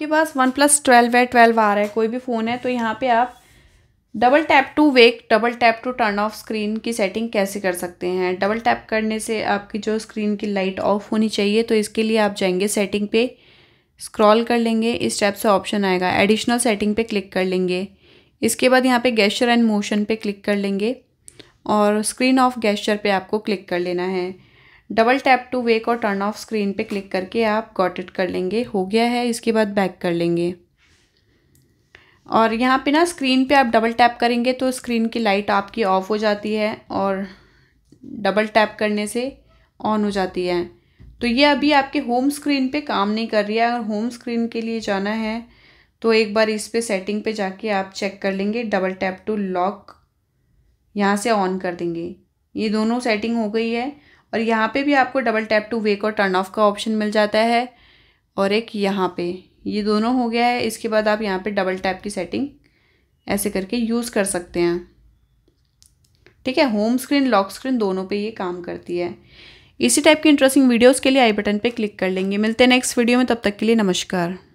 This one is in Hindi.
आपके पास वन प्लस ट्वेल्व है ट्वेल्व आ रहा है कोई भी फ़ोन है तो यहाँ पे आप double tap to wake double tap to turn off screen की सेटिंग कैसे कर सकते हैं डबल टैप करने से आपकी जो स्क्रीन की लाइट ऑफ होनी चाहिए तो इसके लिए आप जाएंगे सेटिंग पे स्क्रॉल कर लेंगे इस टाइप से ऑप्शन आएगा एडिशनल सेटिंग पे क्लिक कर लेंगे इसके बाद यहाँ पे गेस्चर एंड मोशन पे क्लिक कर लेंगे और स्क्रीन ऑफ गेस्चर पे आपको क्लिक कर लेना है डबल टैप टू वेक और टर्न ऑफ स्क्रीन पे क्लिक करके आप गॉट इट कर लेंगे हो गया है इसके बाद बैक कर लेंगे और यहाँ पे ना स्क्रीन पे आप डबल टैप करेंगे तो स्क्रीन की लाइट आपकी ऑफ़ हो जाती है और डबल टैप करने से ऑन हो जाती है तो ये अभी आपके होम स्क्रीन पे काम नहीं कर रही है अगर होम स्क्रीन के लिए जाना है तो एक बार इस पर सेटिंग पे जाके आप चेक कर लेंगे डबल टैप टू लॉक यहाँ से ऑन कर देंगे ये दोनों सेटिंग हो गई है और यहाँ पे भी आपको डबल टैप टू वेक और टर्न ऑफ का ऑप्शन मिल जाता है और एक यहाँ पे ये दोनों हो गया है इसके बाद आप यहाँ पे डबल टैप की सेटिंग ऐसे करके यूज़ कर सकते हैं ठीक है होम स्क्रीन लॉक स्क्रीन दोनों पे ये काम करती है इसी टाइप की इंटरेस्टिंग वीडियोज़ के लिए आई बटन पर क्लिक कर लेंगे मिलते हैं नेक्स्ट वीडियो में तब तक के लिए नमस्कार